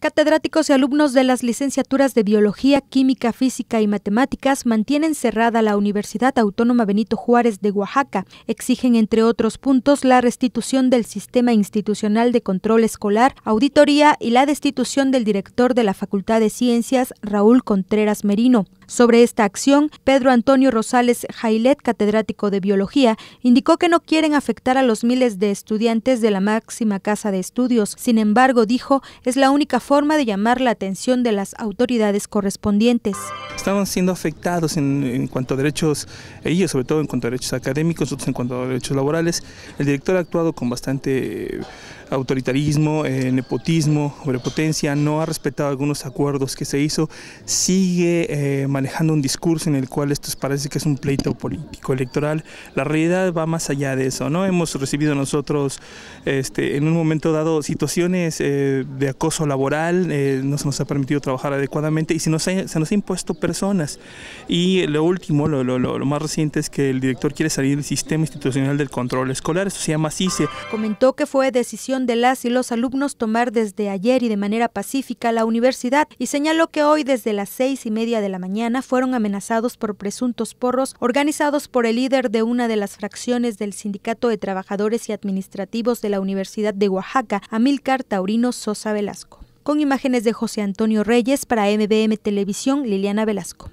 Catedráticos y alumnos de las licenciaturas de Biología, Química, Física y Matemáticas mantienen cerrada la Universidad Autónoma Benito Juárez de Oaxaca. Exigen, entre otros puntos, la restitución del sistema institucional de control escolar, auditoría y la destitución del director de la Facultad de Ciencias, Raúl Contreras Merino. Sobre esta acción, Pedro Antonio Rosales Jailet, catedrático de Biología, indicó que no quieren afectar a los miles de estudiantes de la máxima casa de estudios. Sin embargo, dijo, es la única forma de llamar la atención de las autoridades correspondientes estaban siendo afectados en, en, cuanto a derechos, ellos sobre todo en cuanto a derechos académicos, otros en cuanto a derechos laborales. El director ha actuado con bastante eh, autoritarismo, eh, nepotismo, sobrepotencia, no ha respetado algunos acuerdos que se hizo, sigue eh, manejando un discurso en el cual esto parece que es un pleito político electoral. La realidad va más allá de eso, ¿no? Hemos recibido nosotros este, en un momento dado situaciones de acoso laboral, no se nos ha permitido trabajar adecuadamente y se nos ha, se nos ha impuesto personas y lo último, lo, más reciente es que el director quiere salir del sistema institucional del control escolar, eso se llama CICE. Comentó que fue decisión de las y los alumnos tomar desde ayer y de manera pacífica la universidad y señaló que hoy desde las seis y media de la mañana fueron amenazados por presuntos porros organizados por el líder de una de las fracciones del Sindicato de Trabajadores y Administrativos de la Universidad de Oaxaca, Amilcar Taurino Sosa Velasco. Con imágenes de José Antonio Reyes para MBM Televisión, Liliana Velasco.